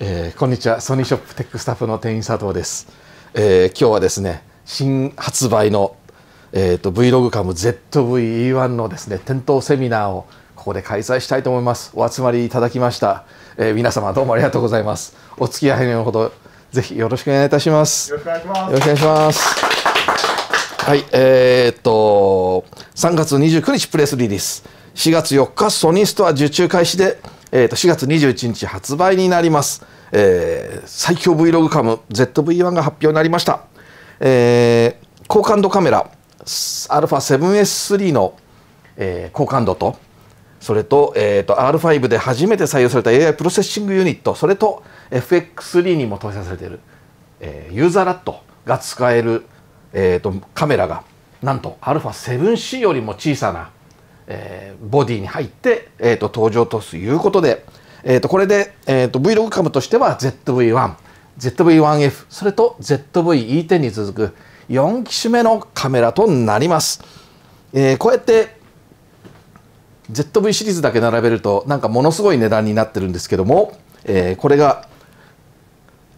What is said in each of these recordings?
えー、こんにちはソニーショップテックスタッフの店員佐藤です、えー、今日はですね新発売の、えーと、と Vlog カム ZVE1 のですね店頭セミナーをここで開催したいと思いますお集まりいただきました、えー、皆様どうもありがとうございますお付き合いのほどぜひよろしくお願いいたしますよろしくお願いしますよろしくお願いしますはいえー、っと3月29日プレスリリース4月4日ソニーストア受注開始でえー、と4月21日発売になります、えー、最強 Vlog カム ZV-1 が発表になりました、えー、高感度カメラ α7S3 の、えー、高感度とそれと,、えーと、R5 で初めて採用された AI プロセッシングユニットそれと FX3 にも搭載されている、えー、ユーザーラットが使える、えーと、とカメラがなんと α7C よりも小さなえー、ボディに入って、えーと、登場ということで、えーと、これで、えーと、Vlog カムとしては ZV-1、ZV-1F、それと ZV-E10 に続く4機種目のカメラとなります。えー、こうやって ZV シリーズだけ並べるとなんかものすごい値段になってるんですけども、えー、これが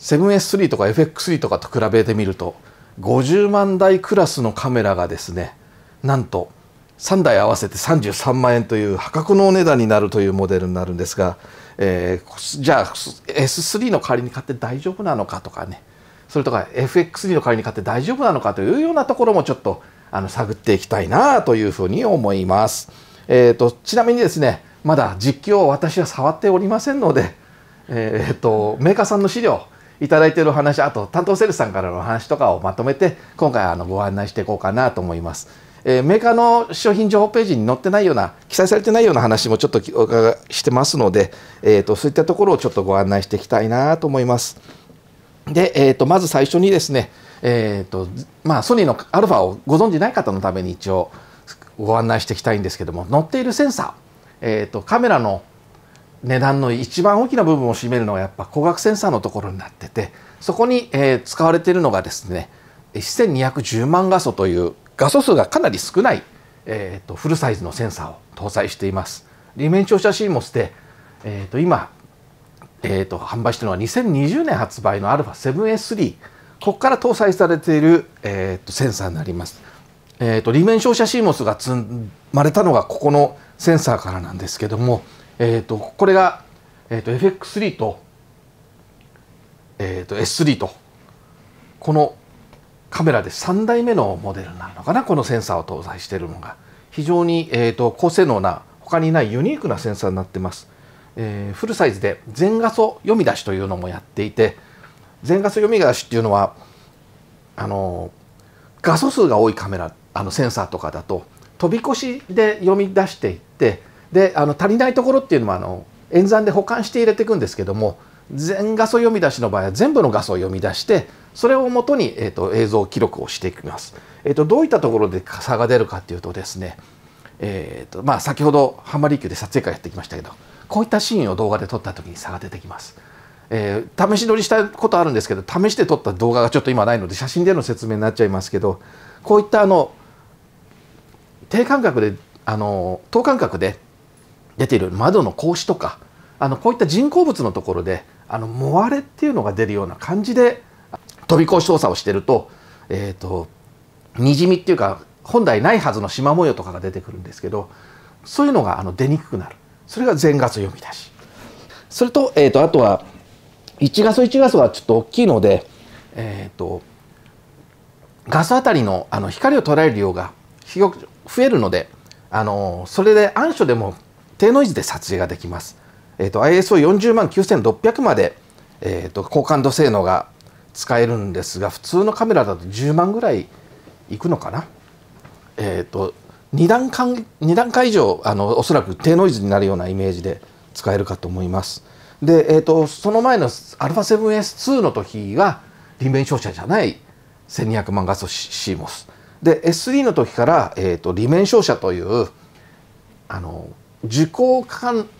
7S3 とか FX3 とかと比べてみると50万台クラスのカメラがですねなんと3台合わせて33万円という破格のお値段になるというモデルになるんですが、えー、じゃあ S3 の代わりに買って大丈夫なのかとかねそれとか FX3 の代わりに買って大丈夫なのかというようなところもちょっとあの探っていきたいなというふうに思います。えーと、ちなみにですねまだ実況を私は触っておりませんので、えーと、メーカーさんの資料いただいている話あと担当セールスさんからの話とかをまとめて今回あのご案内していこうかなと思います。えー、メーカーの商品情報ページに載ってないような、記載されてないような話もちょっとお伺いしてますので、えーと、そういったところをちょっとご案内していきたいなと思います。で、えーと、まず最初にですね、えーとまあ、ソニーの α をご存じない方のために一応ご案内していきたいんですけども載っているセンサー、えーと、とカメラの値段の一番大きな部分を占めるのはやっぱ光学センサーのところになっててそこに、えー、使われているのがですね1210万画素という画素数がかなり少ない、えーと、フルサイズのセンサーを搭載しています。裏面照射シーモスで、えーと、今、えーと、販売しているのは2020年発売の α7S3 ここから搭載されている、えー、とセンサーになります。えー、と裏面照射シーモスが積まれたのがここのセンサーからなんですけども、えー、とこれが、えー、と FX3 と,、えー、と S3 とこのカメラで3代目のモデルなのかなこのセンサーを搭載しているのが非常に、えーと、高性能な他にないユニークなセンサーになってます、えー、フルサイズで全画素読み出しというのもやっていて全画素読み出しっていうのはあの画素数が多いカメラあのセンサーとかだと飛び越しで読み出していってであの足りないところっていうのはあの演算で保管して入れていくんですけども全画素読み出しの場合は全部の画素を読み出してそれをもとに、えーと、映像記録をしていきます。えーと、どういったところで差が出るかっていうとですね、えーとまあ、先ほど浜離宮で撮影会やってきましたけどこういったシーンを動画で撮った時に差が出てきます。えー、試し撮りしたことあるんですけど試して撮った動画がちょっと今ないので写真での説明になっちゃいますけどこういったあの低間隔であの等間隔で出ている窓の格子とかあのこういった人工物のところであのもわれっていうのが出るような感じで飛び越し操作をしてると,、えーと、にじみっていうか本来ないはずの縞模様とかが出てくるんですけどそういうのがあの出にくくなるそれが全画素読み出しそれと,、えーと、あとは1画素1画素はちょっと大きいので、えーと、画素あたりのあの光を捉える量が増えるのであのそれで暗所でも低ノイズで撮影ができます。えーと、ISO40 万9600まで、えーと、と高感度性能が使えるんですが普通のカメラだと10万ぐらいいくのかな。えーと、2段階2段階以上あのおそらく低ノイズになるようなイメージで使えるかと思います。で、えーと、その前の α7S2 の時は輪面照射じゃない1200万画素 CMOS で S3 の時から、えーと、輪面照射というあの受光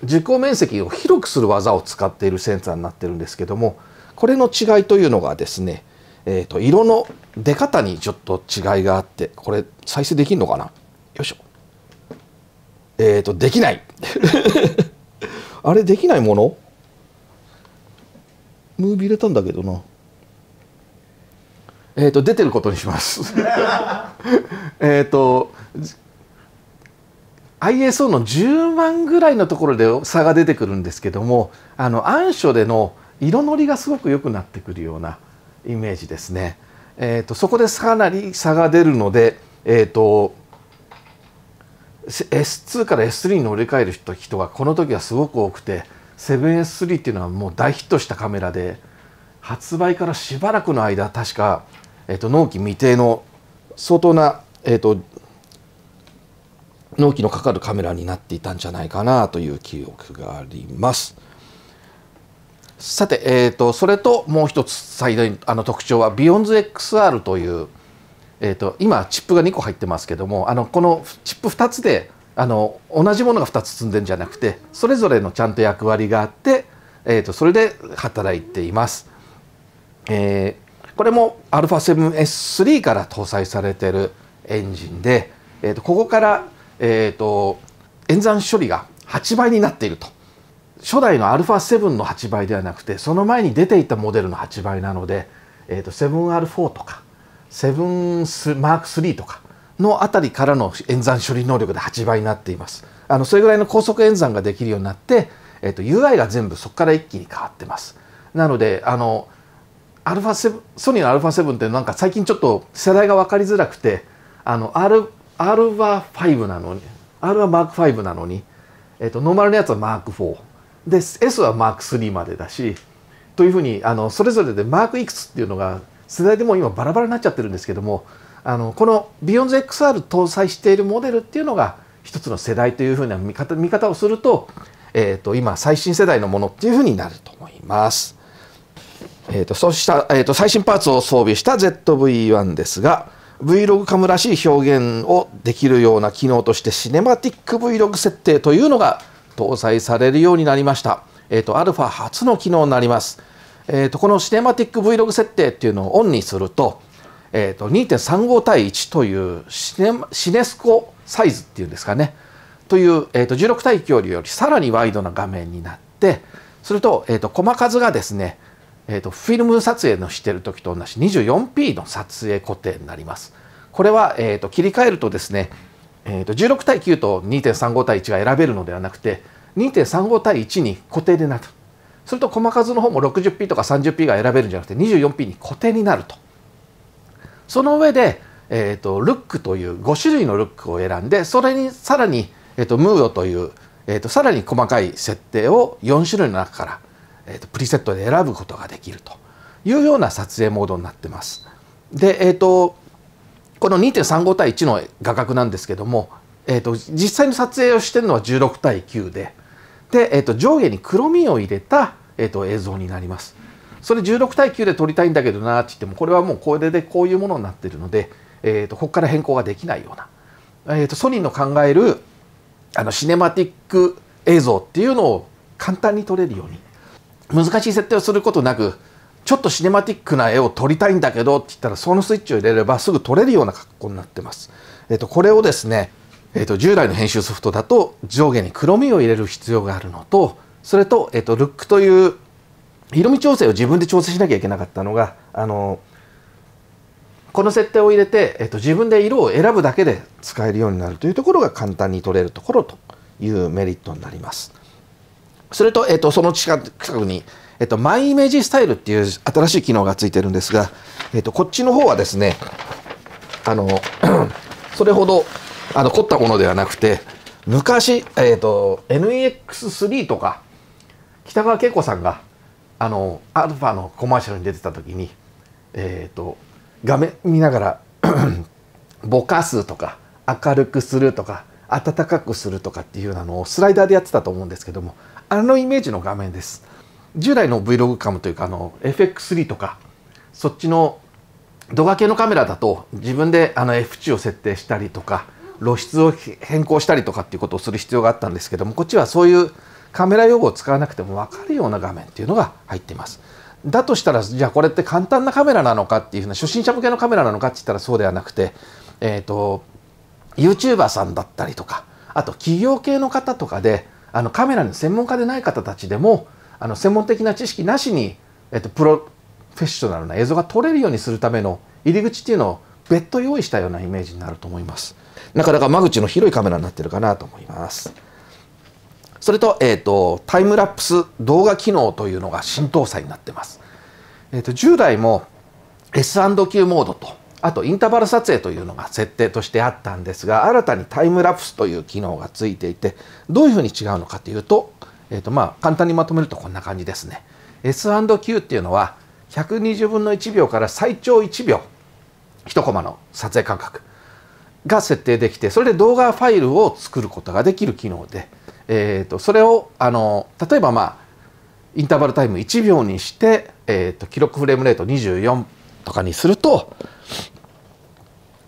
受光面積を広くする技を使っているセンサーになってるんですけどもこれの違いというのがですね、えーと、色の出方にちょっと違いがあってこれ再生できるのかなよいしょえっ、ー、とできない あれできないものムービー入れたんだけどなえっ、ー、と出てることにします えっと ISO の10万ぐらいのところで差が出てくるんですけどもあの暗所での「色のりがすごく良くなってくるようなイメージですね。えーと、そこでかなり差が出るので、えーと、S2 から S3 に乗り換える人がこの時はすごく多くて 7S3 っていうのはもう大ヒットしたカメラで発売からしばらくの間確か、えーと、と納期未定の相当な、えー、と納期のかかるカメラになっていたんじゃないかなという記憶があります。さて、えーと、それともう一つ最大あの特徴は BeyondXR という、えーと、今チップが2個入ってますけどもあのこのチップ2つであの同じものが2つ積んでるんじゃなくてそれぞれのちゃんと役割があって、えーと、とそれで働いています。えー、これも α7S3 から搭載されてるエンジンで、えー、とここから、えー、と演算処理が8倍になっていると初代の α7 の8倍ではなくてその前に出ていたモデルの8倍なので、えーと、7R4 とか 7M3 とかのあたりからの演算処理能力で8倍になっています。あのそれぐらいの高速演算ができるようになって、えーと、UI が全部そこから一気に変わってます。なのであのアルファ7ソニーの α7 ってなんか最近ちょっと世代が分かりづらくてあの R α5 なのに R は m 5なのに、えーと、ノーマルのやつは m 4で S はマーク3までだしというふうにあのそれぞれでマークいくつっていうのが世代でも今バラバラになっちゃってるんですけどもあのこの BeyondXR 搭載しているモデルっていうのが一つの世代というふうな見方見方をすると,、えーと、今最新世代のものっていうふうになると思います。えーと、そうした、えーと、と最新パーツを装備した ZV-1 ですが Vlog カムらしい表現をできるような機能としてシネマティック Vlog 設定というのが搭載されるようになりました。えっ、ー、と、ァ初の機能になります。えっ、ー、と、このシネマティック Vlog 設定っていうのをオンにすると、えっ、ー、と、2.35対1というシネシネスコサイズっていうんですかね。という、えっ、と、16対9よりよりさらにワイドな画面になって、すると、えっ、と、細数がですね、えっ、と、フィルム撮影のしてる時と同じ 24p の撮影固定になります。これは、えっ、と、切り替えるとですね、えー、と16対9と2.35対1が選べるのではなくて2.35対1に固定でなるすると駒数の方も 60P とか 30P が選べるんじゃなくて 24P に固定になるとその上で、えーと、ルックという5種類のルックを選んでそれにさらに、えーと、ムードという、えーと、さらに細かい設定を4種類の中から、えー、とプリセットで選ぶことができるというような撮影モードになってます。で、えー、とこの2.35対1の画角なんですけども、えーと、実際の撮影をしてるのは16対9でで、えーと、上下に黒みを入れた、えーと、映像になります。それ16対9で撮りたいんだけどなって言ってもこれはもうこれでこういうものになってるので、えー、とここから変更ができないような、えー、とソニーの考えるあのシネマティック映像っていうのを簡単に撮れるように難しい設定をすることなくちょっとシネマティックな絵を撮りたいんだけどって言ったらそのスイッチを入れればすぐ撮れるような格好になってます。えっ、とこれをですね、えっ、と従来の編集ソフトだと上下に黒みを入れる必要があるのとそれと,、えっとルックという色味調整を自分で調整しなきゃいけなかったのがあのこの設定を入れて、えっと、自分で色を選ぶだけで使えるようになるというところが簡単に撮れるところというメリットになります。それと、えっと、その近くにえっと、マイイメージスタイルっていう新しい機能がついてるんですが、えっと、こっちの方はですね、あの、それほど、あの、凝ったものではなくて、昔、えっと、NEX3 とか、北川景子さんが、あの、アルファのコマーシャルに出てた時に、えっ、と、画面見ながら ぼかすとか、明るくするとか、暖かくするとかっていうようなのをスライダーでやってたと思うんですけども、あのイメージの画面です。従来の Vlog カムというかあの FX3 とかそっちの動画系のカメラだと自分であの F 値を設定したりとか露出を変更したりとかっていうことをする必要があったんですけどもこっちはそういうカメラ用語を使わなくても分かるような画面っていうのが入っています。だとしたらじゃあこれって簡単なカメラなのかっていうふうな初心者向けのカメラなのかって言ったらそうではなくて、えーと、と YouTuber さんだったりとかあと企業系の方とかであのカメラの専門家でない方たちでもあの専門的な知識なしに、えっと、プロフェッショナルな映像が撮れるようにするための入り口っていうのを別途用意したようなイメージになると思いますなかなか間口の広いカメラになってるかなと思いますそれと,、えーと、タイムラプス動画機能というのが新搭載になってます、えーと、と従来も S&Q モードとあとインターバル撮影というのが設定としてあったんですが新たにタイムラプスという機能がついていてどういうふうに違うのかというとえーとまあ、簡単にまとめるとこんな感じですね。S&Q っていうのは120分の1秒から最長1秒1コマの撮影間隔が設定できてそれで動画ファイルを作ることができる機能で、えーと、それをあの例えばまあインターバルタイム1秒にして、えーと、と記録フレームレート24とかにすると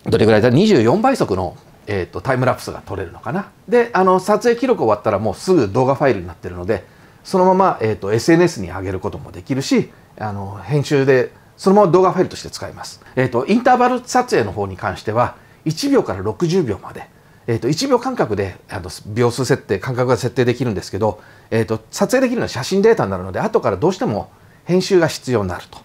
どれぐらいだ24倍速のえーと、タイムラプスが撮れるのかなであの撮影記録終わったらもうすぐ動画ファイルになってるのでそのまま、えーと、SNS に上げることもできるしあの編集でそのまま動画ファイルとして使います、えーと、とインターバル撮影の方に関しては1秒から60秒まで、えー、と1秒間隔であの秒数設定間隔が設定できるんですけど、えー、と撮影できるのは写真データになるので後からどうしても編集が必要になると。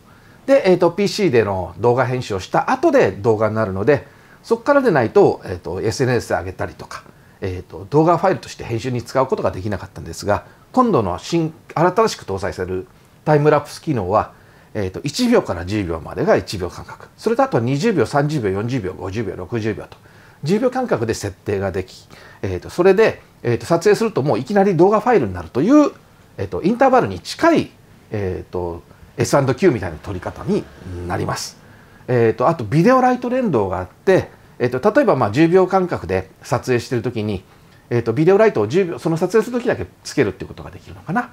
で、えー、と PC での動画編集をした後で動画になるのでそこからでないと,、えーと、SNS で上げたりとか、えーと、動画ファイルとして編集に使うことができなかったんですが今度の新新しく搭載されるタイムラプス機能は、えーと、1秒から10秒までが1秒間隔それとあと20秒30秒40秒50秒60秒と10秒間隔で設定ができ、えー、とそれで、えー、と撮影するともういきなり動画ファイルになるという、えー、とインターバルに近い、えー、と S&Q みたいな取り方になります。えーと、あとビデオライト連動があって、えーと、例えばまあ10秒間隔で撮影してる時に、えーと、とビデオライトを10秒その撮影する時だけつけるっていうことができるのかな、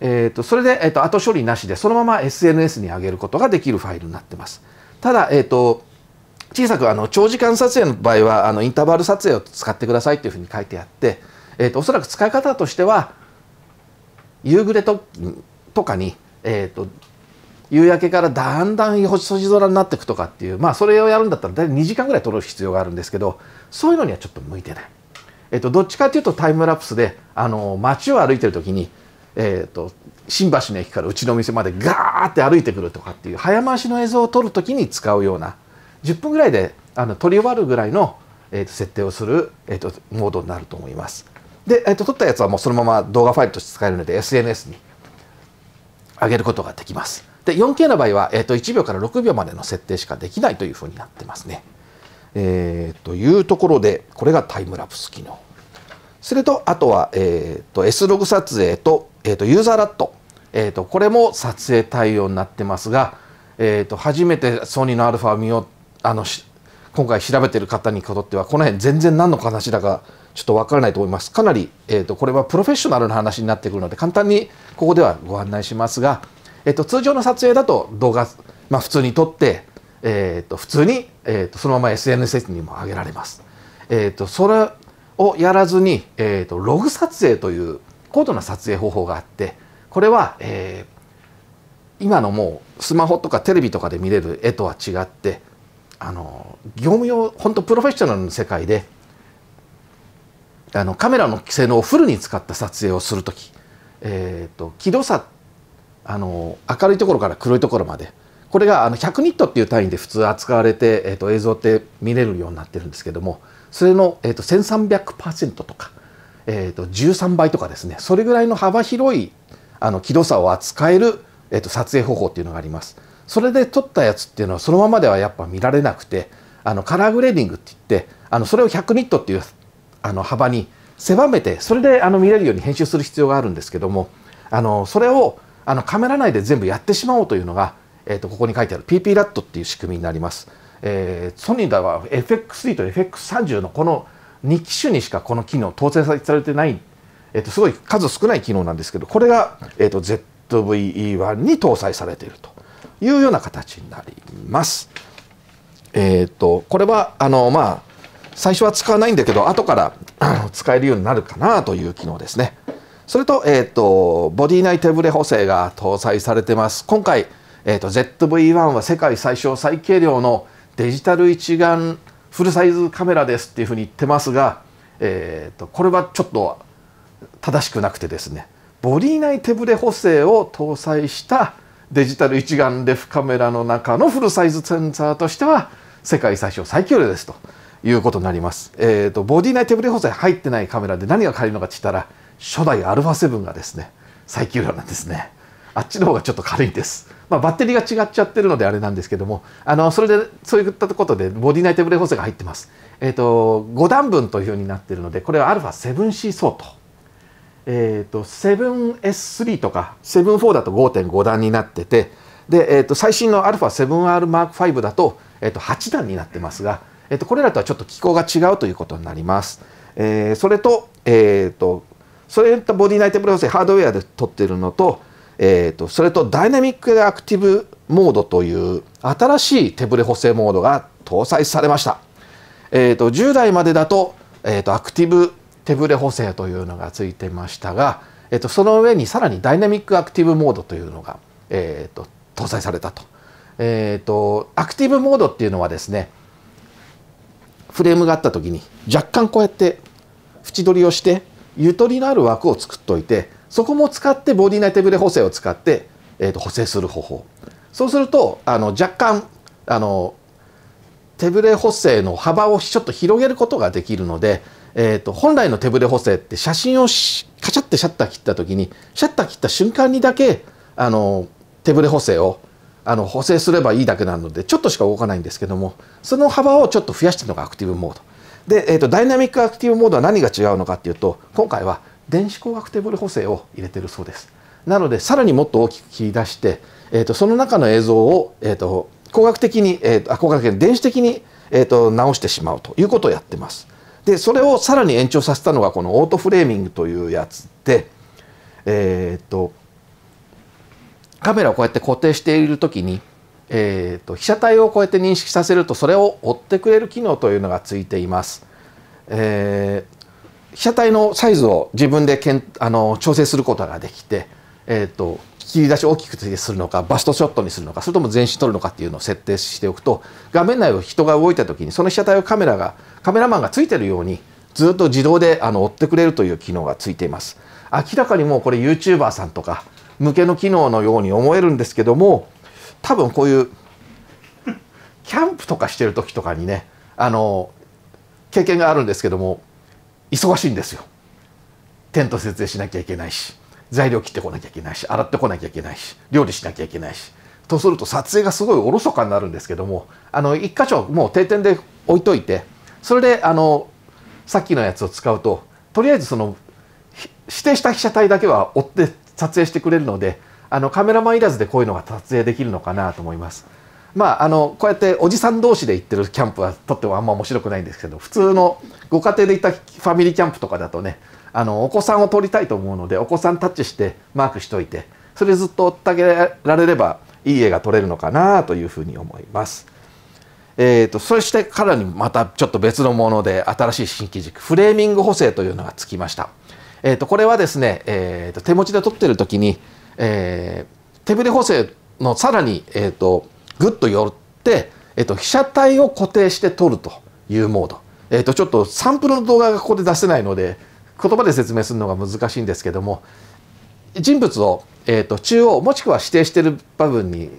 えー、とそれで、えー、と後処理なしでそのまま SNS に上げることができるファイルになってますただ、えー、と小さくあの長時間撮影の場合はあのインターバル撮影を使ってくださいっていうふうに書いてあって、えー、とおそらく使い方としては夕暮れととかに、えー、と夕焼けからだんだん星空になっていくとかっていうまあそれをやるんだったら大体2時間ぐらい撮る必要があるんですけどそういうのにはちょっと向いてない、えっと、どっちかっていうとタイムラプスであの街を歩いてる時に、えっと、新橋の駅からうちの店までガーって歩いてくるとかっていう早回しの映像を撮る時に使うような10分ぐらいであの撮り終わるぐらいの、えっと、設定をする、えっと、モードになると思います。で、えっと、撮ったやつはもうそのまま動画ファイルとして使えるので SNS に上げることができます。で 4K の場合は、えー、と1秒から6秒までの設定しかできないというふうになってますね。えー、というところでこれがタイムラプス機能。それとあとは、えー、と S ログ撮影と,、えー、とユーザーラット、えー、とこれも撮影対応になってますが、えー、と初めてソニーの α を見ようあの今回調べてる方にとってはこの辺全然何の話だかちょっと分からないと思いますかなり、えー、とこれはプロフェッショナルな話になってくるので簡単にここではご案内しますが。えっと、通常の撮影だと動画、まあ、普通に撮って、えっと、普通に、えっと、そのまま SNS にも上げられます。えっと、それをやらずに、えっと、ログ撮影という高度な撮影方法があって、これは、えー、今のもうスマホとかテレビとかで見れる絵とは違って、あの業務用本当プロフェッショナルの世界であのカメラの性能をフルに使った撮影をする時、えーと、と気度差あの明るいところから黒いところまでこれがあの100ニットっていう単位で普通扱われて、えー、と映像って見れるようになってるんですけどもそれの、えー、と1300%とか、えー、と13倍とかですねそれぐらいの幅広いあの輝度差を扱える、えー、と撮影方法っていうのがあります。それで撮ったやつっていうのはそのままではやっぱ見られなくてあのカラーグレーディングって言ってあのそれを100ニットっていうあの幅に狭めてそれであの見れるように編集する必要があるんですけどもあのそれをあのカメラ内で全部やってしまおうというのが、えー、とここに書いてある PP ラットっていう仕組みになります。えー、ソニーでは FX3 と FX30 のこの2機種にしかこの機能搭載されてない、えー、とすごい数少ない機能なんですけどこれが、えー、と ZVE1 に搭載されているというような形になります。えーと、とこれはあの、まあ、最初は使わないんだけど後から使えるようになるかなという機能ですね。それと,、えーと、ボディ内手ブレ補正が搭載されてます今回、えーと、ZV-1 は世界最小最軽量のデジタル一眼フルサイズカメラですっていうふうに言ってますが、えーと、これはちょっと正しくなくてですねボディ内手ブレ補正を搭載したデジタル一眼レフカメラの中のフルサイズセンサーとしては世界最小最軽量ですということになります。えー、とボディ内手ブレ補正入ってないカメラで何が変えるのかって言ったら初代アルフ α7 がですね最給料なんですねあっちの方がちょっと軽いです、まあ、バッテリーが違っちゃってるのであれなんですけどもあのそれでそういったことでボディ内テーブル補正が入ってます、えーと、と5段分というふうになってるのでこれはアルフ α7C 相当えーと、と 7S3 とか7-4だと5.5段になっててで、えーと、最新の α7RM5 だと,、えーと、と8段になってますが、えー、とこれらとはちょっと機構が違うということになります。えー、それと,、えー、とそれとボディナイトブレ補正ハードウェアで取ってるのと,、えーと、それとダイナミックアクティブモードという新しい手ブレ補正モードが搭載されました、えーと、10代までだと,、えーと、とアクティブ手ブレ補正というのがついてましたが、えー、とその上にさらにダイナミックアクティブモードというのが、えー、と搭載されたと,、えー、とアクティブモードっていうのはですねフレームがあった時に若干こうやって縁取りをしてゆとりのある枠を作っといてそこも使ってボディ内手ブレ補正を使って、えーと、補正する方法そうするとあの若干あの手ブれ補正の幅をちょっと広げることができるので、えーと、本来の手ブれ補正って写真をカチャってシャッター切った時にシャッター切った瞬間にだけあの手ブれ補正をあの補正すればいいだけなのでちょっとしか動かないんですけどもその幅をちょっと増やしてるのがアクティブモードで、えーと、ダイナミックアクティブモードは何が違うのかっていうと今回は電子工学テーブル補正を入れてるそうですなのでさらにもっと大きく切り出して、えーと、その中の映像を、えーと、と工学的に、えー、と工学電子的に、えー、と直してしまうということをやってますでそれをさらに延長させたのがこのオートフレーミングというやつでえっ、ー、とカメラをこうやって固定している時にえーと、被写体をこうやって認識させるとそれを追ってくれる機能というのがついています。えー、被写体のサイズを自分でけんあの調整することができて、えーと、と切り出しを大きくするのかバストショットにするのかそれとも全身撮るのかっていうのを設定しておくと画面内を人が動いた時にその被写体をカメラがカメラマンがついてるようにずっと自動であの追ってくれるという機能がついています。明らかにもうこれ YouTuber さんとか向けの機能のように思えるんですけども多分こういうキャンプとかしてる時とかにねあの経験があるんですけども忙しいんですよ。テント設営しなきゃいけないし材料切ってこなきゃいけないし洗ってこなきゃいけないし料理しなきゃいけないしとすると撮影がすごいおろそかになるんですけどもあの一箇所もう定点で置いといてそれであのさっきのやつを使うととりあえずその指定した被写体だけは追って撮影してくれるのであのカメラマンいらずでこういうのが撮影できるのかなと思います。まあ、あのこうやっておじさん同士で行ってるキャンプはとってもあんま面白くないんですけど普通のご家庭で行ったファミリーキャンプとかだとねあのお子さんを撮りたいと思うのでお子さんタッチしてマークしといてそれずっと追ってあげられればいい絵が撮れるのかなというふうに思います。えーと、そしてからにまたちょっと別のもので新しい新機軸フレーミング補正というのがつきました。えーと、これはですね、えーと手持ちで撮ってる時にえー、手ぶれ補正のさらに、えーと、ぐっと寄って、えーと、被写体を固定して撮るというモード、えーと、ちょっとサンプルの動画がここで出せないので言葉で説明するのが難しいんですけども人物を、えー、と中央もしくは指定してる部分に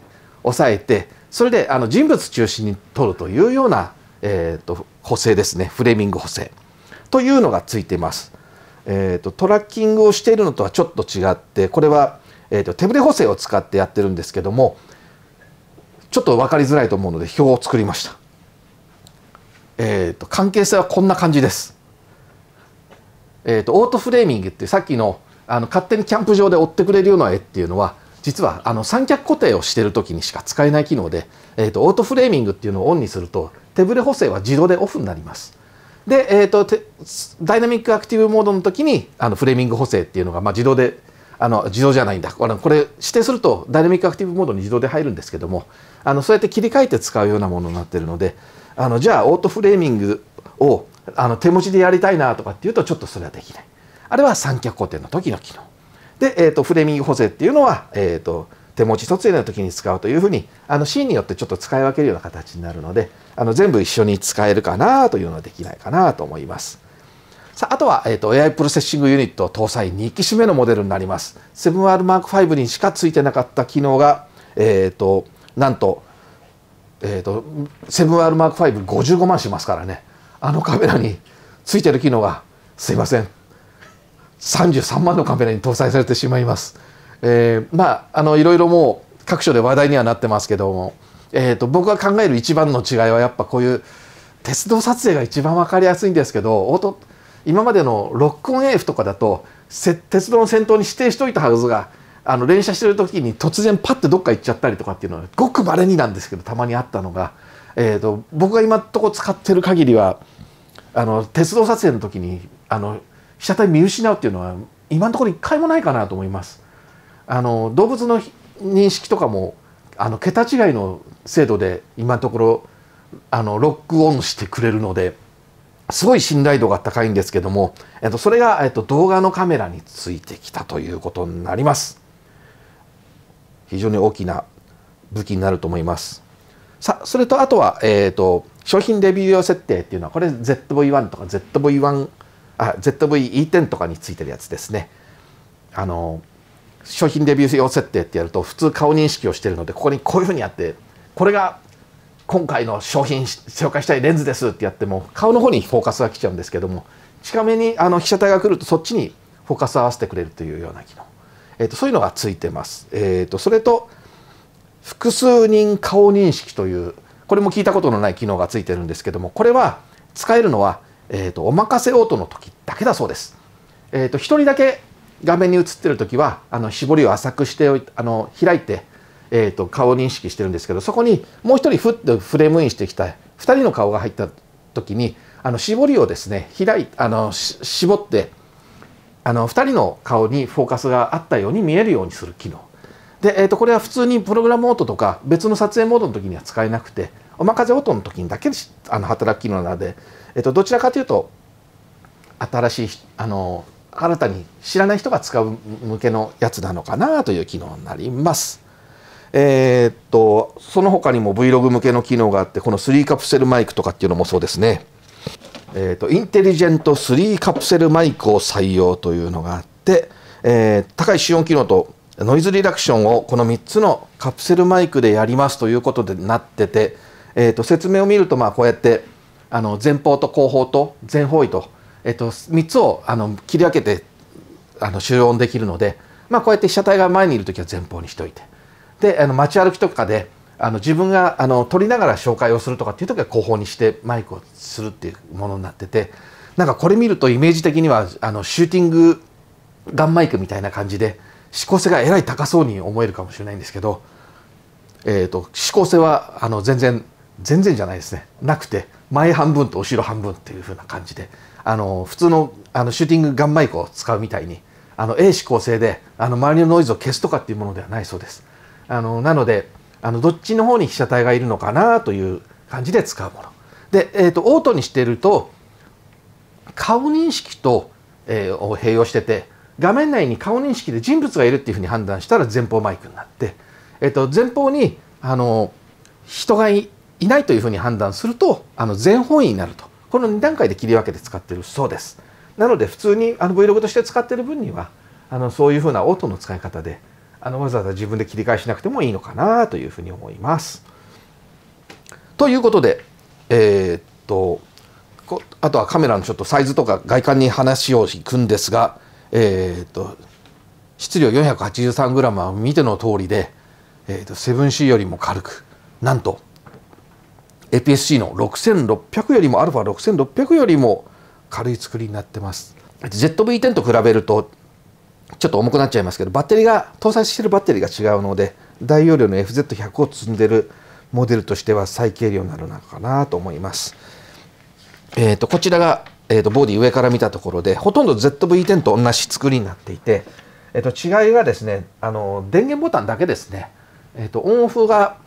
押さえてそれであの人物中心に撮るというような、えー、と補正ですねフレーミング補正というのがついています。えーとトラッキングをしているのとはちょっと違ってこれはえーと、手ぶれ補正を使ってやってるんですけどもちょっと分かりづらいと思うので表を作りました。えーと、関係性はこんな感じです。えーと、オートフレーミングってさっきのあの勝手にキャンプ場で追ってくれるような絵っていうのは実はあの三脚固定をしてる時にしか使えない機能で、えーと、オートフレーミングっていうのをオンにすると手ぶれ補正は自動でオフになります。で、えーとダイナミックアクティブモードの時にあのフレーミング補正っていうのが、まあ、自動であの自動じゃないんだこれ指定するとダイナミックアクティブモードに自動で入るんですけどもあのそうやって切り替えて使うようなものになってるのであのじゃあオートフレーミングをあの手持ちでやりたいなとかっていうとちょっとそれはできないあれは三脚固定の時の機能で、えーと、フレーミング補正っていうのは、えーと、手持ち撮影の時に使うというふうにあのシーンによってちょっと使い分けるような形になるのであの全部一緒に使えるかなというのはできないかなと思います。さあ、あとは、えっ、ー、と、AI プロセッシングユニット搭載2機種目のモデルになります。7R Mark V にしか付いてなかった機能が、えっ、ー、と、なんと、えっ、ー、と、7R Mark 55万しますからね。あのカメラに付いてる機能が、すいません。33万のカメラに搭載されてしまいます。えー、まあ、あの、いろいろもう各所で話題にはなってますけども、えっ、と、僕が考える一番の違いはやっぱこういう鉄道撮影が一番わかりやすいんですけど、オート、今までのロックオン AF とかだと鉄道の先頭に指定しといたはずがあの連射してる時に突然パッてどっか行っちゃったりとかっていうのはごくまれになんですけどたまにあったのが、えーと、僕が今のとこ使ってる限りはあの鉄道撮影の時にあの被写体見失うっていうのは今のところ一回もないかなと思います。あの動物の認識とかもあの桁違いの精度で今のところあのロックオンしてくれるのですごい信頼度が高いんですけども、えっと、それが、えっと、動画のカメラについてきたということになります非常に大きな武器になると思いますさあそれとあとは、えーと、と商品レビュー用設定っていうのはこれ ZV-1 とか ZV-1 あ ZVE10 とかについてるやつですねあの商品レビュー用設定ってやると普通顔認識をしてるのでここにこういうふうにやってこれが今回の商品紹介したいレンズですってやっても顔の方にフォーカスが来ちゃうんですけども近めにあの被写体が来るとそっちにフォーカスを合わせてくれるというような機能、えーと、そういうのがついてます。えーと、それと複数人顔認識というこれも聞いたことのない機能がついてるんですけどもこれは使えるのは、えーと、とお任せオートの時だけだそうです。えー、と1人だけ画面に映ってる時はあの絞りを浅くしておいあの開いてえーと、顔認識してるんですけどそこにもう一人ふっとフレームインしてきた2人の顔が入った時にあの絞りをですね開いあの絞ってあの2人の顔にフォーカスがあったように見えるようにする機能で、えーと、これは普通にプログラムオートとか別の撮影モードの時には使えなくてお任せオートの時にだけあの働く機能なので、えーとどちらかというと新しいあの新たに知らない人が使う向けのやつなのかなという機能になります。えー、っとその他にも Vlog 向けの機能があってこの3カプセルマイクとかっていうのもそうですねえーと、とインテリジェント3カプセルマイクを採用というのがあって、えー、高い使音機能とノイズリダクションをこの3つのカプセルマイクでやりますということでなってて、えーと、と説明を見るとまあこうやってあの前方と後方と全方位と,、えーと、と3つをあの切り分けてあの集音できるので、まあ、こうやって被写体が前にいる時は前方にしておいてであの街歩きとかであの自分があの撮りながら紹介をするとかっていう時は後方にしてマイクをするっていうものになっててなんかこれ見るとイメージ的にはあのシューティングガンマイクみたいな感じで指向性がえらい高そうに思えるかもしれないんですけど、えーと、と指向性はあの全然全然じゃないですねなくて前半分と後ろ半分っていう風な感じであの普通のあのシューティングガンマイクを使うみたいにあの A 指向性であの周りのノイズを消すとかっていうものではないそうです。あのなのであのどっちの方に被写体がいるのかなという感じで使うもの。で、えーと、オートにしてると顔認識と、えー、を併用してて画面内に顔認識で人物がいるっていうふうに判断したら前方マイクになって、えーと、前方にあの人がいないというふうに判断するとあの全方位になるとこの2段階で切り分けて使ってるそうです。なので普通にあの Vlog として使ってる分にはあのそういうふうなオートの使い方であのわざわざ自分で切り替えしなくてもいいのかなというふうに思います。ということでえー、っとあとはカメラのちょっとサイズとか外観に話をいくんですがえー、っと質量 483g は見ての通りで、えー、っと 7C よりも軽くなんと APS-C の6600よりも α6600 よりも軽い作りになってます。ZV-10 と比べるとちょっと重くなっちゃいますけどバッテリーが搭載してるバッテリーが違うので大容量の FZ100 を積んでるモデルとしては最軽量になるのかなと思います。えーと、こちらが、えーと、ボディ上から見たところでほとんど ZV-10 と同じ作りになっていて、えーと、と違いがですねあの電源ボタンだけですね、えー、とオンオフが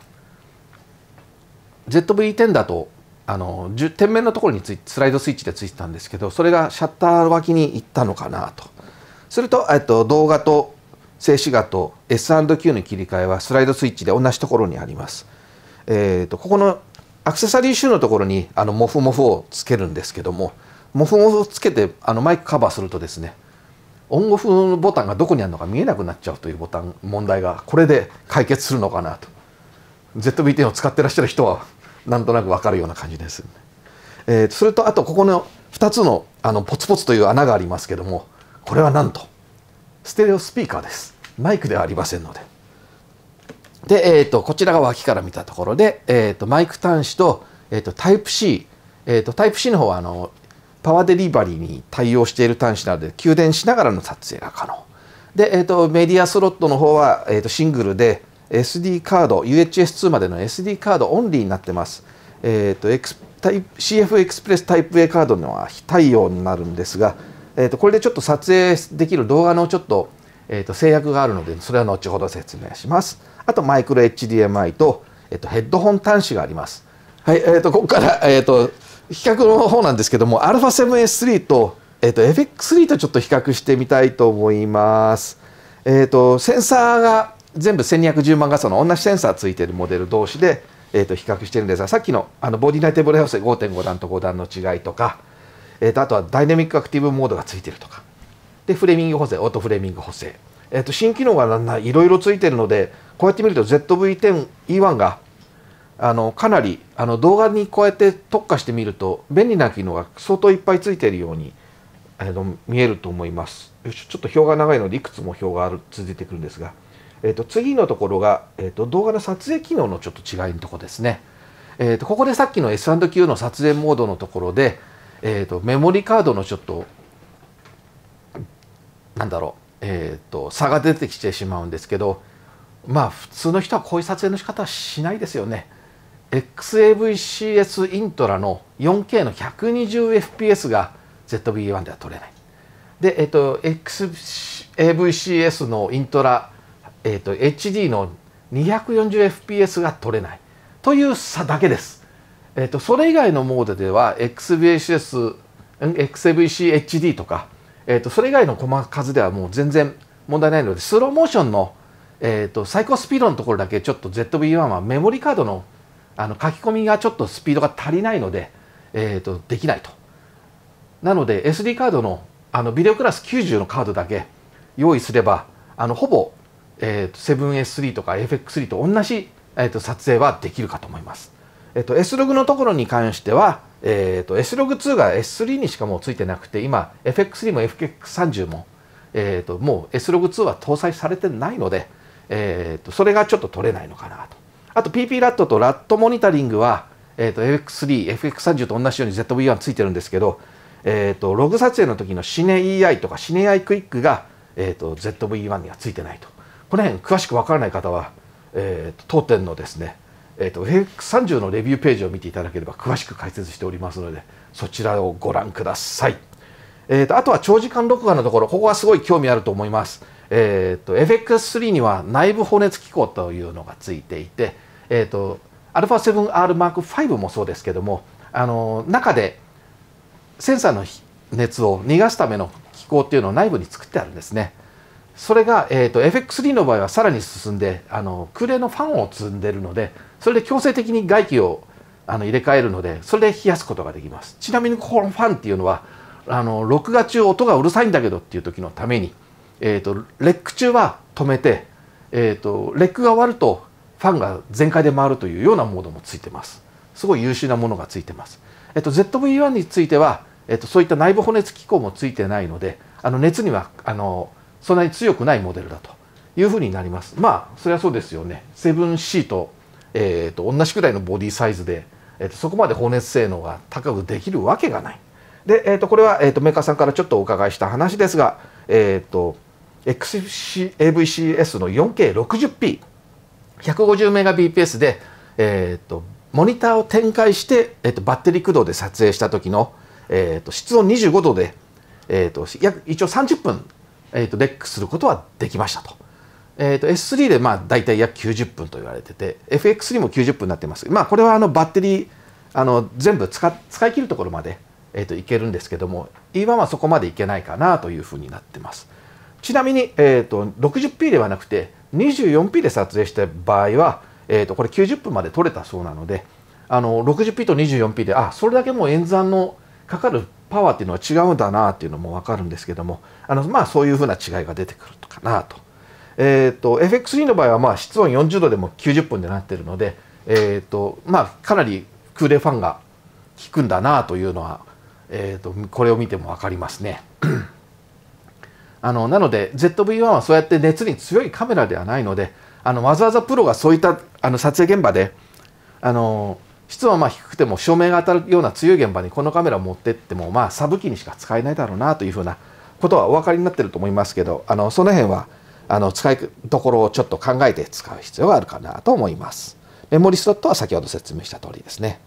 ZV-10 だとあの10点面のところについスライドスイッチでついてたんですけどそれがシャッター脇に行ったのかなと。すると、えっと、動画と静止画と S&Q の切り替えはスライドスイッチで同じところにあります。えーと、ここのアクセサリー集のところにあのモフモフをつけるんですけどもモフモフをつけてあのマイクカバーするとですねオンオフのボタンがどこにあるのか見えなくなっちゃうというボタン問題がこれで解決するのかなと z v 0を使ってらっしゃる人はなんとなく分かるような感じです、ね、えー、それとあとここの2つのあのポツポツという穴がありますけどもこれはなんとステレオスピーカーですマイクではありませんのでで、えーと、こちらが脇から見たところで、えーと、マイク端子と,、えーと、タイプ C、えー、とタイプ C の方はあのパワーデリバリーに対応している端子なので給電しながらの撮影が可能で、えー、とメディアスロットの方は、えー、とシングルで SD カード UHS2 までの SD カードオンリーになってます、えー、と CF エクスプレスタイプ A カードのは非対応になるんですがえー、とこれでちょっと撮影できる動画のちょっと,、えー、と制約があるのでそれは後ほど説明します。あとマイクロ HDMI と,、えー、とヘッドホン端子があります。はいえー、とここから、えー、と比較の方なんですけども α7S3 と,、えー、と FX3 とちょっと比較してみたいと思います。えー、とセンサーが全部1210万画素の同じセンサーついてるモデル同士で、えー、と比較してるんですがさっきのあのボディナイテーブルヘオス5.5段と5段の違いとかえー、とあとはダイナミックアクティブモードがついてるとかでフレーミング補正オートフレーミング補正、えー、と新機能がなんないろいろついてるのでこうやって見ると ZV-10E1 があのかなりあの動画にこうやって特化してみると便利な機能が相当いっぱいついてるようにあの見えると思いますちょっと表が長いのでいくつも表がある続いてくるんですが、えー、と次のところが、えー、と動画の撮影機能のちょっと違いのとこですね、えー、とここでさっきの S&Q の撮影モードのところでえーと、メモリカードのちょっとなんだろう、えーと、と差が出てきてしまうんですけどまあ普通の人はこういう撮影の仕方はしないですよね。XAVCS イントラの 4K の 120fps が ZV-1 では撮れない。で、えっ、ー、と、XAVCS のイントラ、えっ、ー、と、HD の 240fps が撮れないという差だけです。えー、とそれ以外のモードでは XVHS、XVCHD とか、えー、とそれ以外の駒数ではもう全然問題ないのでスローモーションの、えー、と最高スピードのところだけちょっと ZV-1 はメモリカードのあの書き込みがちょっとスピードが足りないので、えー、とできないと。なので SD カードのあのビデオクラス90のカードだけ用意すればあのほぼ、えー、と 7S3 とか FX3 と同じ、えー、と撮影はできるかと思います。えっと、S ログのところに関しては、えっと、S ログ2が S3 にしかもうついてなくて、今、FX3 も FX30 も、えっと、もう S ログ2は搭載されてないので、えっと、それがちょっと取れないのかなと。あと PP ラットとラットモニタリングは、えっと、FX3、FX30 と同じように ZV-1 ついてるんですけど、えっと、ログ撮影の時のシネ EI とかシネ i クイックが、えっと、ZV-1 にはついてないと。この辺詳しく分からない方は、えっと、当店のですね、えーと、FX30 のレビューページを見ていただければ詳しく解説しておりますのでそちらをご覧ください、えーと、あとは長時間録画のところここはすごい興味あると思います、えーと、FX3 には内部放熱機構というのがついていて、えーと α7R M5 もそうですけどもあの中でセンサーの熱を逃がすための機構っていうのを内部に作ってあるんですねそれが、えー、と FX3 の場合はさらに進んであの空冷のファンを積んでるのでそれで強制的に外気をあの入れ替えるのでそれで冷やすことができますちなみにこのファンっていうのはあの録画中音がうるさいんだけどっていう時のために、えーと、レック中は止めて、えーと、レックが終わるとファンが全開で回るというようなモードもついてますすごい優秀なものがついてます、えーと、ZV-1 については、えー、とそういった内部放熱機構もついてないのであの熱にはあのそんなに強くないモデルだというふうになりますまあそれはそうですよね 7C とえーと、同じくらいのボディサイズで、えーと、そこまで放熱性能が高くできるわけがない。で、えーと、これは、えー、とメーカーさんからちょっとお伺いした話ですが、えー、と XAVCS の 4K60p 150メガ BPS で、えー、とモニターを展開して、えー、とバッテリー駆動で撮影した時の、えー、と室温25度で、えー、と約一応30分、えー、とレックすることはできましたと。えーと、S3 でまあ大体約90分と言われてて FX3 も90分になってます、まあ、これはあのバッテリーあの全部使使い切るところまで、えーと、いけるんですけども E1 はそこまでいけないかなというふうになってますちなみに、えーと、と 60p ではなくて 24p で撮影した場合は、えー、とこれ90分まで撮れたそうなのであの 60p と 24p であそれだけもう演算のかかるパワーっていうのは違うんだなっていうのも分かるんですけどもあの、まあ、そういうふうな違いが出てくるかなとえーと、FX3 の場合はまあ室温40度でも90分でなってるので、えーとまあ、かなり空冷ファンが効くんだなというのは、えーと、これを見ても分かりますね。あのなので ZV-1 はそうやって熱に強いカメラではないのであのわざわざプロがそういったあの撮影現場であの室温はまあ低くても照明が当たるような強い現場にこのカメラを持ってってもまあサブ機にしか使えないだろうなというふうなことはお分かりになってると思いますけどあのその辺は。あの使いどころをちょっと考えて使う必要があるかなと思います。メモリスロットは先ほど説明した通りですね。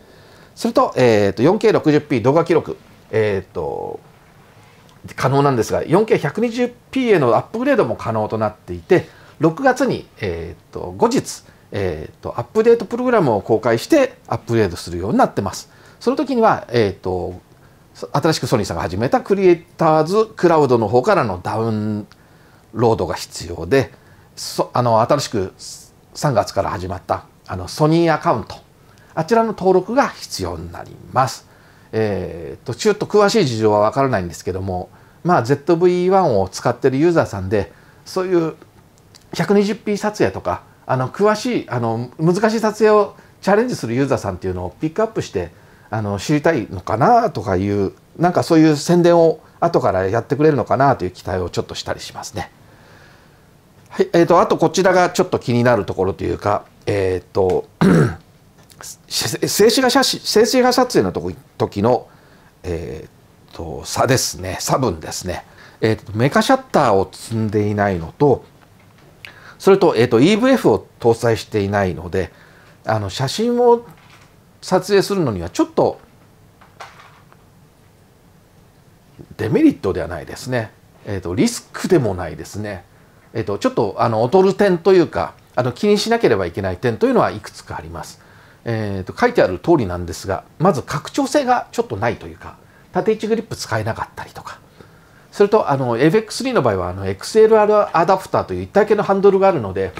すると,、えーと、4K60p 動画記録、えーと、可能なんですが 4K120p へのアップグレードも可能となっていて6月に、えーと、後日、えーと、とアップデートプログラムを公開してアップグレードするようになってます。その時には、えー、と新しくソニーさんが始めたクリエイターズクラウドの方からのダウン労働が必要でそあの新しく3月から始まったあのソニーアカウントあちらの登録が必要になります。えーと、ちょっと詳しい事情は分からないんですけども、まあ、ZV-1 を使ってるユーザーさんでそういう 120p 撮影とかあの詳しいあの難しい撮影をチャレンジするユーザーさんっていうのをピックアップしてあの知りたいのかなとかいうなんかそういう宣伝を後からやってくれるのかなという期待をちょっとしたりしますね。はい、えっ、ー、と、あとこちらがちょっと気になるところというか、えっ、ー、と、静止画写真、静止画撮影のと時の、えっ、ー、と、差ですね、差分ですね。えっ、と、メカシャッターを積んでいないのと、それと、えっ、と、EVF を搭載していないので、あの、写真を撮影するのにはちょっと、デメリットではないですね。えっ、と、リスクでもないですね。えっと、ちょっとあの劣る点というかあの気にしなければいけない点というのはいくつかあります。えー、と書いてある通りなんですがまず拡張性がちょっとないというか縦位置グリップ使えなかったりとかそれとあの FX3 の場合はあの XLR アダプターという一体系のハンドルがあるので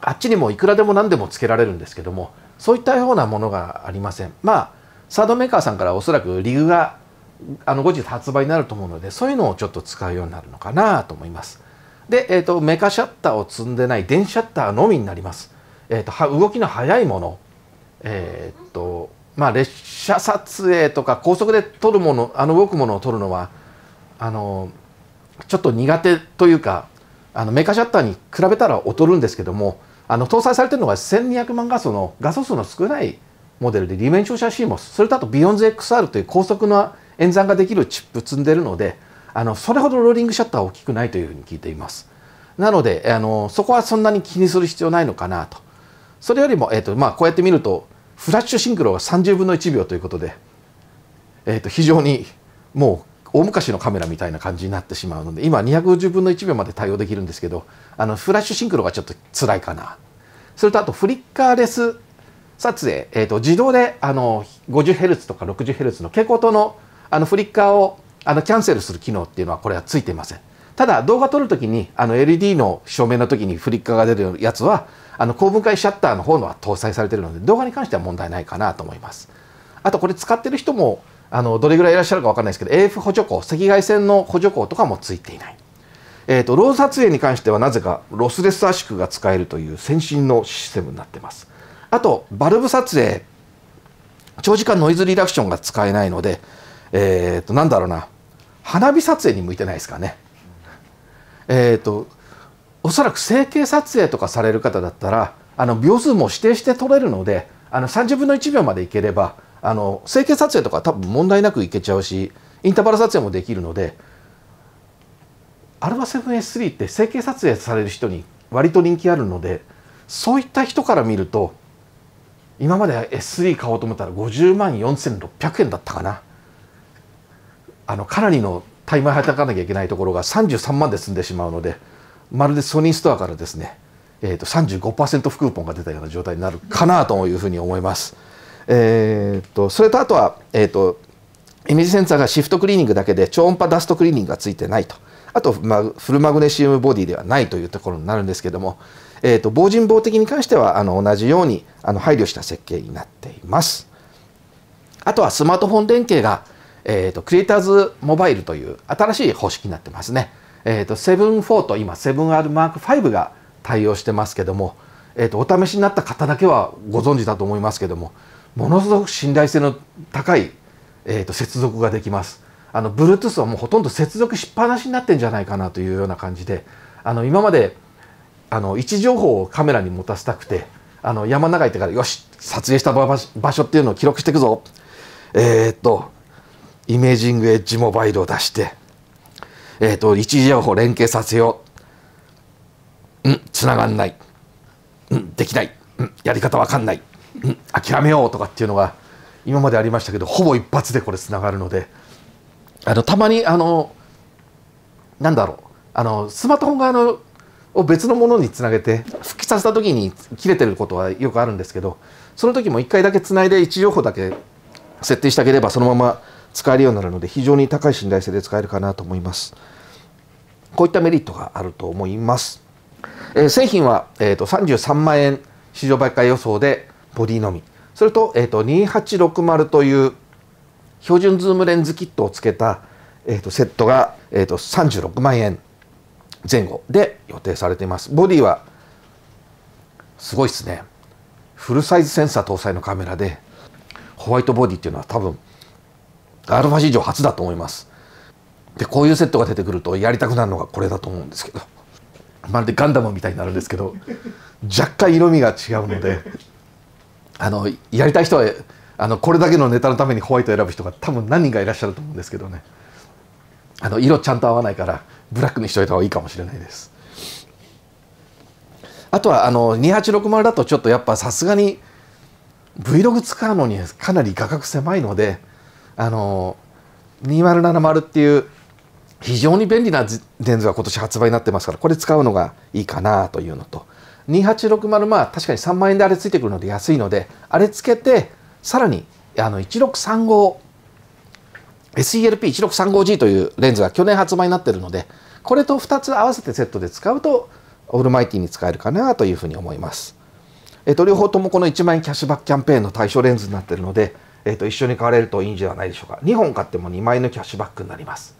あっちにもいくらでも何でもつけられるんですけどもそういったようなものがありませんまあサードメーカーさんからおそらくリグがあの後日発売になると思うのでそういうのをちょっと使うようになるのかなと思いますで、えーと、メカシャッターを積んでない電シャッターのみになります、えーと、は動きの速いものえー、っとまあ列車撮影とか高速で撮るものあの動くものを撮るのはあのちょっと苦手というかあのメカシャッターに比べたら劣るんですけどもあの搭載されてるのが1200万画素の画素数の少ないモデルでリメンション写真もそれとあとビヨンズ XR という高速な演算ができるチップ積んでるのであのそれほどローリングシャッターは大きくないというふうに聞いています。なのであのそこはそんなに気にする必要ないのかなと。それよりも、えーとまあ、こうやって見るとフラッシュシンクロが30分の1秒ということで、えー、と非常にもう大昔のカメラみたいな感じになってしまうので今250分の1秒まで対応できるんですけどあのフラッシュシンクロがちょっと辛いかな。それとあとフリッカーレス撮影、えーと、自動であの 50Hz とか 60Hz の蛍光灯のあのフリッカーをあのキャンセルする機能っていうのはこれはついていません。ただ動画撮るときにあの LED の照明のときにフリッカーが出るやつはあの高分解シャッターの方のは搭載されているので動画に関しては問題ないかなと思います。あとこれ使ってる人もあのどれぐらいいらっしゃるか分かんないですけど AF 補助光赤外線の補助光とかもついていない。えーと、ロー撮影に関してはなぜかロスレス圧縮が使えるという先進のシステムになってます。あとバルブ撮影長時間ノイズリダクションが使えないので、えーと、となんだろうな花火撮影に向いてないですかね。えっ、ー、とおそらく成形撮影とかされる方だったらあの秒数も指定して撮れるのであの30分の1秒までいければあの成形撮影とか多分問題なくいけちゃうしインターバル撮影もできるのでアルファ 7S3 って成形撮影される人に割と人気あるのでそういった人から見ると今まで S3 買おうと思ったら50万4600円だったかなあのかなりの大枚はたかなきゃいけないところが33万で済んでしまうのでまるでソニーストアからですね、えーと、35%クーポンが出たような状態になるかなというふうに思います。えーと、それとあとは、えーと、とイメージセンサーがシフトクリーニングだけで超音波ダストクリーニングがついてないとあと、まあ、フルマグネシウムボディではないというところになるんですけども、えー、と防塵防滴に関してはあの同じようにあの配慮した設計になっています。あとはスマートフォン連携がえーと、クリエイターズモバイルという新しい方式になってますね。えーと、7.4と今 7R M5 が対応してますけども、えーと、とお試しになった方だけはご存知だと思いますけどもものすごく信頼性の高い、えー、と接続ができます。あの Bluetooth はもうほとんど接続しっぱなしになってんじゃないかなというような感じであの今まであの位置情報をカメラに持たせたくてあの山長いってからよし撮影した場所っていうのを記録していくぞえー、っとイメージングエッジモバイルを出して、えーと、一時情報連携させよう。うん、つながんない。うん、できない。うん、やり方わかんない。うん、諦めようとかっていうのが今までありましたけど、ほぼ一発でこれつながるので、あのたまにあのなんだろうあのスマートフォン側のを別のものにつなげて復帰させた時に切れてることはよくあるんですけどその時も1回だけつないで位置情報だけ設定してあげればそのまま使えるようになるので非常に高い信頼性で使えるかなと思いますこういったメリットがあると思います、えー、製品は、えーと、と33万円市場売買予想でボディのみそれと,、えーと、と2860という標準ズームレンズキットをつけた、えーと、とセットが、えー、と36万円前後で予定されていますボディはすごいですねフルサイズセンサー搭載のカメラでホワイトボディっていうのは多分アルファ史上初だと思いますでこういうセットが出てくるとやりたくなるのがこれだと思うんですけどまるでガンダムみたいになるんですけど若干色味が違うのであのやりたい人はあのこれだけのネタのためにホワイト選ぶ人が多分何人かいらっしゃると思うんですけどねあの色ちゃんと合わないからブラックにしといた方がいいかもしれないですあとはあの2860だとちょっとやっぱさすがに Vlog 使うのにかなり画角狭いのであの2070っていう非常に便利なレンズが今年発売になってますからこれ使うのがいいかなというのと2860まあ確かに3万円であれついてくるので安いのであれつけてさらにあの 1635SELP1635G というレンズが去年発売になってるのでこれと2つ合わせてセットで使うとオールマイティに使えるかなというふうに思います。えっと、両方ともこの1万円キャッシュバックキャンペーンの対象レンズになってるのでえー、と一緒に買われるといいんじゃないでしょうか2本買っても2枚円のキャッシュバックになります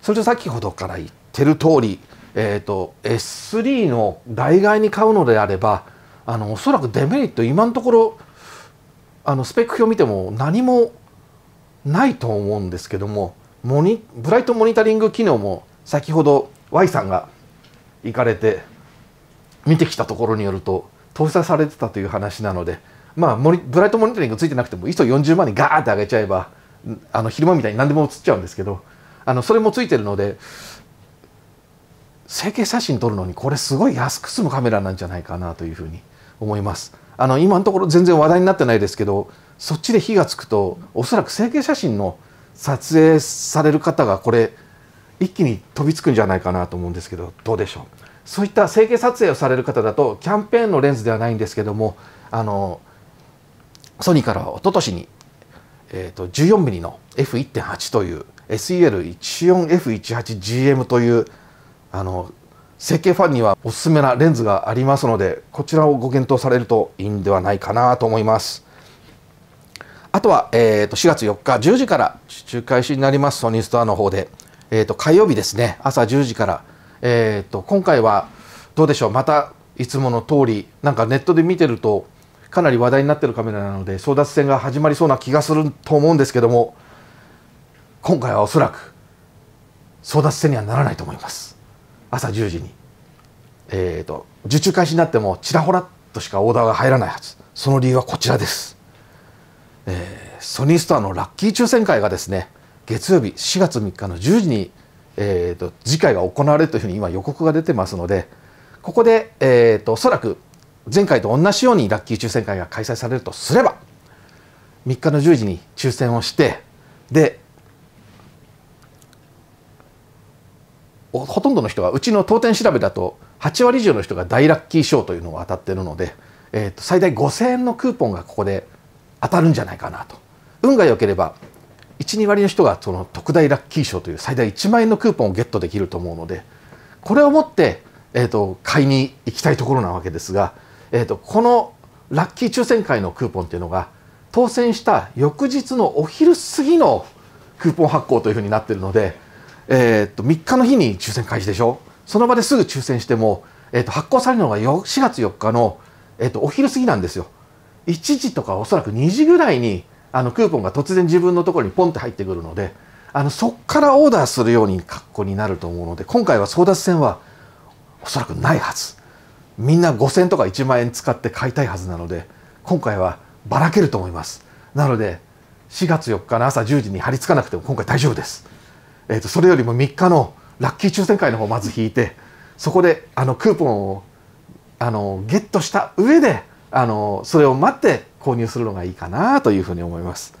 それと先ほどから言ってる通り、えーと、と S3 の代替に買うのであればあのおそらくデメリット今のところあのスペック表見ても何もないと思うんですけどもモニブライトモニタリング機能も先ほど Y さんが行かれて見てきたところによると搭載されてたという話なのでまあ、ブライトモニタリングついてなくても ISO40 万にガーって上げちゃえばあの昼間みたいに何でも映っちゃうんですけどあのそれもついてるので成形写真撮るのにこれすごい安く済むカメラなんじゃないかなというふうに思います。あの今のところ全然話題になってないですけどそっちで火がつくとおそらく成形写真の撮影される方がこれ一気に飛びつくんじゃないかなと思うんですけどどうでしょうそういった成形撮影をされる方だとキャンペーンのレンズではないんですけどもあのソニーからは一昨年に、えーと、14mm の F1.8 という SEL14F18GM というあの成計ファンにはおすすめなレンズがありますのでこちらをご検討されるといいんではないかなと思いますあとは、えー、と4月4日10時から集中開始になりますソニーストアの方で、えー、と火曜日ですね朝10時から、えー、と今回はどうでしょうまたいつもの通りなんかネットで見てるとかなり話題になってるカメラなので争奪戦が始まりそうな気がすると思うんですけども今回はおそらく争奪戦にはならないと思います朝10時に、えーと、受注開始になってもちらほらとしかオーダーが入らないはずその理由はこちらです、えー、ソニーストアのラッキー抽選会がですね月曜日4月3日の10時に、えーと、次回が行われるというふうに今予告が出てますのでここで、えーと、とおそらく前回と同じようにラッキー抽選会が開催されるとすれば3日の10時に抽選をしてでほとんどの人がうちの当店調べだと8割以上の人が大ラッキー賞というのを当たってるので、えー、と最大5000円のクーポンがここで当たるんじゃないかなと運が良ければ12割の人がその特大ラッキー賞という最大1万円のクーポンをゲットできると思うのでこれをもって、えー、と買いに行きたいところなわけですが。えーと、このラッキー抽選会のクーポンっていうのが当選した翌日のお昼過ぎのクーポン発行というふうになっているので、えーと、3日の日に抽選開始でしょその場ですぐ抽選しても、えーと、と発行されるのが4月4日の、えー、とお昼過ぎなんですよ1時とかおそらく2時ぐらいにあのクーポンが突然自分のところにポンって入ってくるのであのそこからオーダーするように格好になると思うので今回は争奪戦はおそらくないはず。みんな5,000とか1万円使って買いたいはずなので今回はばらけると思いますなので4月4日の朝10時に張り付かなくても今回大丈夫です、えーと、それよりも3日のラッキー抽選会の方をまず引いてそこであのクーポンをあのゲットした上であのそれを待って購入するのがいいかなというふうに思います。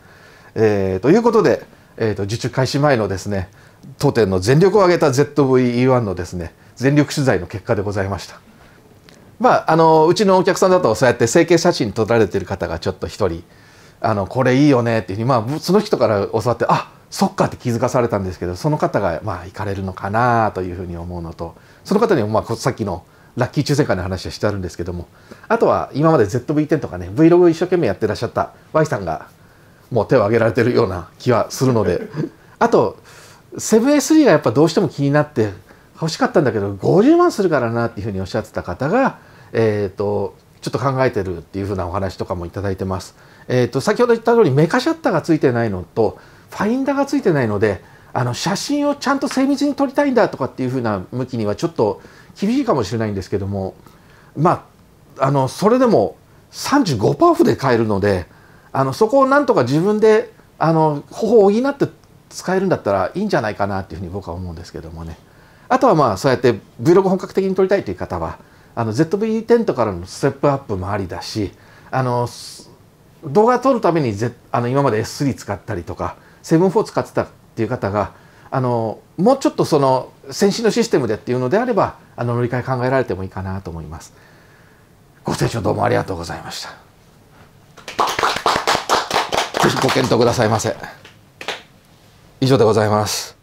えー、ということで、えーと、と受注開始前のですね当店の全力を挙げた ZVE1 のですね全力取材の結果でございました。まあ、あのうちのお客さんだとそうやって整形写真撮られてる方がちょっと一人あのこれいいよねっていうふうに、まあ、その人から教わってあそっかって気づかされたんですけどその方がまあ行かれるのかなというふうに思うのとその方にもまあさっきのラッキー抽選会の話はしてあるんですけどもあとは今まで ZV-10 とかね Vlog 一生懸命やってらっしゃった Y さんがもう手を挙げられてるような気はするので あとセブン S3 がやっぱどうしても気になって欲しかったんだけど50万するからなっていうふうにおっしゃってた方がえっ、ー、とちょっと考えてるっていうふうなお話とかもいいてます。えっ、と先ほど言った通りメカシャッターがついてないのとファインダーがついてないのであの写真をちゃんと精密に撮りたいんだとかっていうふうな向きにはちょっと厳しいかもしれないんですけどもまああのそれでも35%オフで買えるのであのそこをなんとか自分であの方を補って使えるんだったらいいんじゃないかなっていうふうに僕は思うんですけどもねあとはまあそうやって Vlog 本格的に撮りたいという方はあの ZV テントからのステップアップもありだしあの動画撮るために、Z、あの今まで S3 使ったりとか7.4使ってたっていう方があのもうちょっとその先進のシステムでっていうのであればあの乗り換え考えられてもいいかなと思います。ご清聴どうもありがとうございました。ぜひご検討くださいませ。以上でございます。